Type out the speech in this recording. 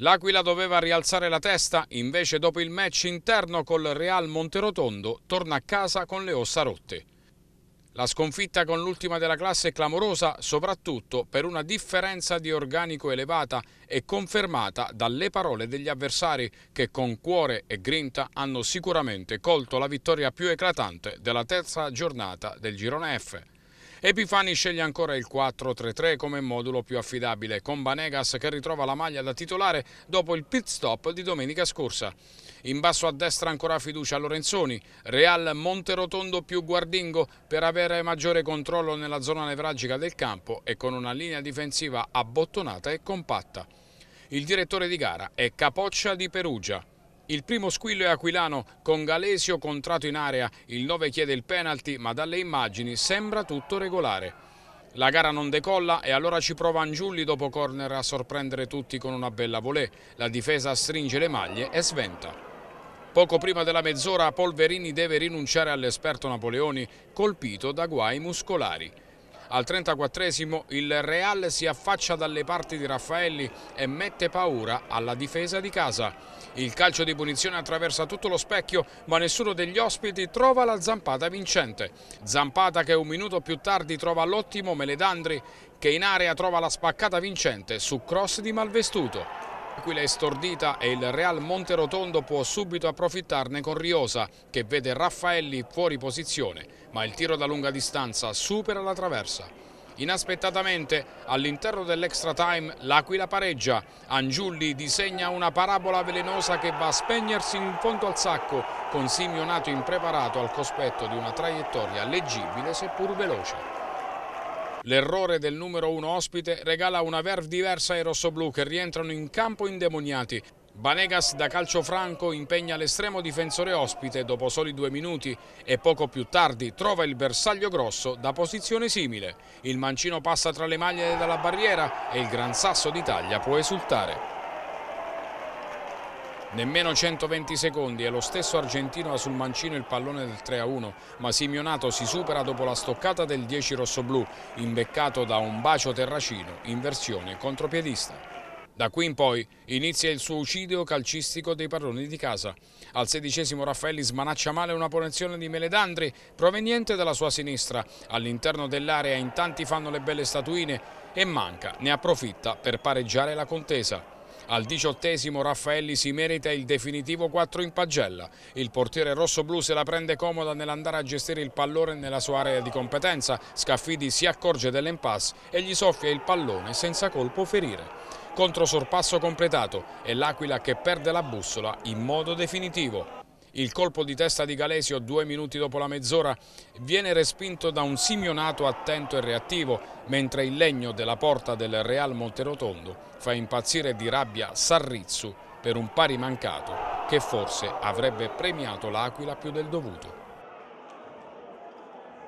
L'Aquila doveva rialzare la testa, invece dopo il match interno col Real Monterotondo torna a casa con le ossa rotte. La sconfitta con l'ultima della classe è clamorosa soprattutto per una differenza di organico elevata e confermata dalle parole degli avversari che con cuore e grinta hanno sicuramente colto la vittoria più eclatante della terza giornata del girone F. Epifani sceglie ancora il 4-3-3 come modulo più affidabile, con Banegas che ritrova la maglia da titolare dopo il pit stop di domenica scorsa. In basso a destra ancora fiducia a Lorenzoni, Real Monterotondo più Guardingo per avere maggiore controllo nella zona nevralgica del campo e con una linea difensiva abbottonata e compatta. Il direttore di gara è Capoccia di Perugia. Il primo squillo è aquilano, con Galesio contrato in area. Il 9 chiede il penalty, ma dalle immagini sembra tutto regolare. La gara non decolla e allora ci prova Angiulli dopo corner a sorprendere tutti con una bella volée. La difesa stringe le maglie e sventa. Poco prima della mezz'ora Polverini deve rinunciare all'esperto Napoleoni, colpito da guai muscolari. Al 34esimo il Real si affaccia dalle parti di Raffaelli e mette paura alla difesa di casa. Il calcio di punizione attraversa tutto lo specchio ma nessuno degli ospiti trova la zampata vincente. Zampata che un minuto più tardi trova l'ottimo Meledandri che in area trova la spaccata vincente su cross di Malvestuto. L'Aquila è stordita e il Real Monterotondo può subito approfittarne con Riosa che vede Raffaelli fuori posizione ma il tiro da lunga distanza supera la traversa. Inaspettatamente all'interno dell'extra time l'Aquila pareggia, Angiulli disegna una parabola velenosa che va a spegnersi in fondo al sacco con Simionato impreparato al cospetto di una traiettoria leggibile seppur veloce. L'errore del numero 1 ospite regala una verve diversa ai rossoblù che rientrano in campo indemoniati. Banegas da calcio franco impegna l'estremo difensore ospite dopo soli due minuti e poco più tardi trova il bersaglio grosso da posizione simile. Il mancino passa tra le maglie della barriera e il Gran Sasso d'Italia può esultare. Nemmeno 120 secondi e lo stesso argentino ha sul mancino il pallone del 3-1, ma Simionato si supera dopo la stoccata del 10 rossoblù, imbeccato da un bacio terracino in versione contropiedista. Da qui in poi inizia il suo uccidio calcistico dei padroni di casa. Al sedicesimo Raffaelli smanaccia male una punizione di Meledandri proveniente dalla sua sinistra. All'interno dell'area in tanti fanno le belle statuine e Manca ne approfitta per pareggiare la contesa. Al diciottesimo Raffaelli si merita il definitivo 4 in pagella. Il portiere rossoblu se la prende comoda nell'andare a gestire il pallone nella sua area di competenza. Scaffidi si accorge dell'impasse e gli soffia il pallone senza colpo ferire. Controsorpasso completato e l'Aquila che perde la bussola in modo definitivo. Il colpo di testa di Galesio due minuti dopo la mezz'ora viene respinto da un simionato attento e reattivo, mentre il legno della porta del Real Monterotondo fa impazzire di rabbia Sarrizzu per un pari mancato che forse avrebbe premiato l'Aquila più del dovuto.